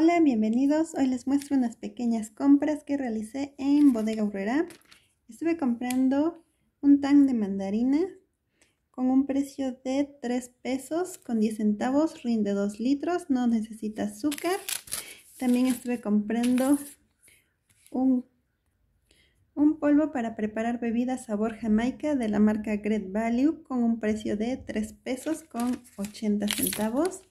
Hola, bienvenidos. Hoy les muestro unas pequeñas compras que realicé en Bodega Urrera. Estuve comprando un tan de mandarina con un precio de 3 pesos con 10 centavos, rinde 2 litros, no necesita azúcar. También estuve comprando un, un polvo para preparar bebidas sabor jamaica de la marca Great Value con un precio de 3 pesos con 80 centavos.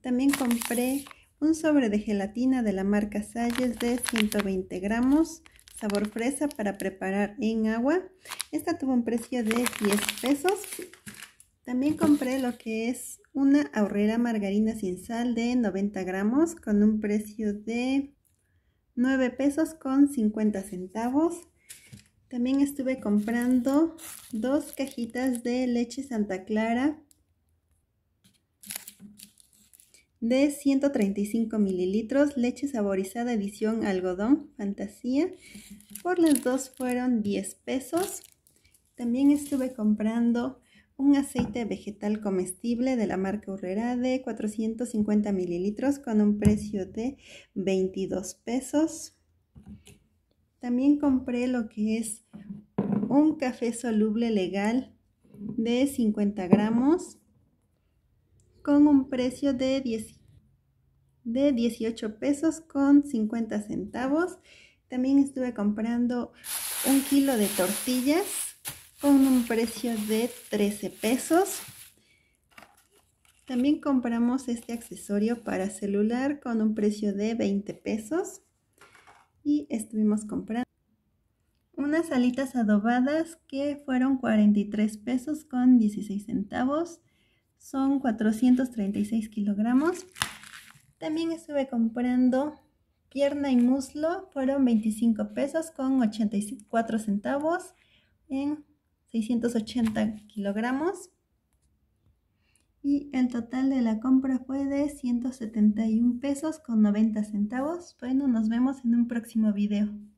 También compré un sobre de gelatina de la marca Salles de 120 gramos, sabor fresa para preparar en agua. Esta tuvo un precio de 10 pesos. También compré lo que es una ahorrera margarina sin sal de 90 gramos con un precio de 9 pesos con 50 centavos. También estuve comprando dos cajitas de leche Santa Clara de 135 mililitros, leche saborizada edición algodón, fantasía. Por las dos fueron 10 pesos. También estuve comprando un aceite vegetal comestible de la marca Urrera de 450 mililitros con un precio de 22 pesos. También compré lo que es un café soluble legal de 50 gramos con un precio de, de 18 pesos con 50 centavos. También estuve comprando un kilo de tortillas con un precio de 13 pesos. También compramos este accesorio para celular con un precio de 20 pesos. Y estuvimos comprando unas alitas adobadas que fueron 43 pesos con 16 centavos son 436 kilogramos. También estuve comprando pierna y muslo, fueron 25 pesos con 84 centavos en 680 kilogramos. Y el total de la compra fue de 171 pesos con 90 centavos. Bueno, nos vemos en un próximo video.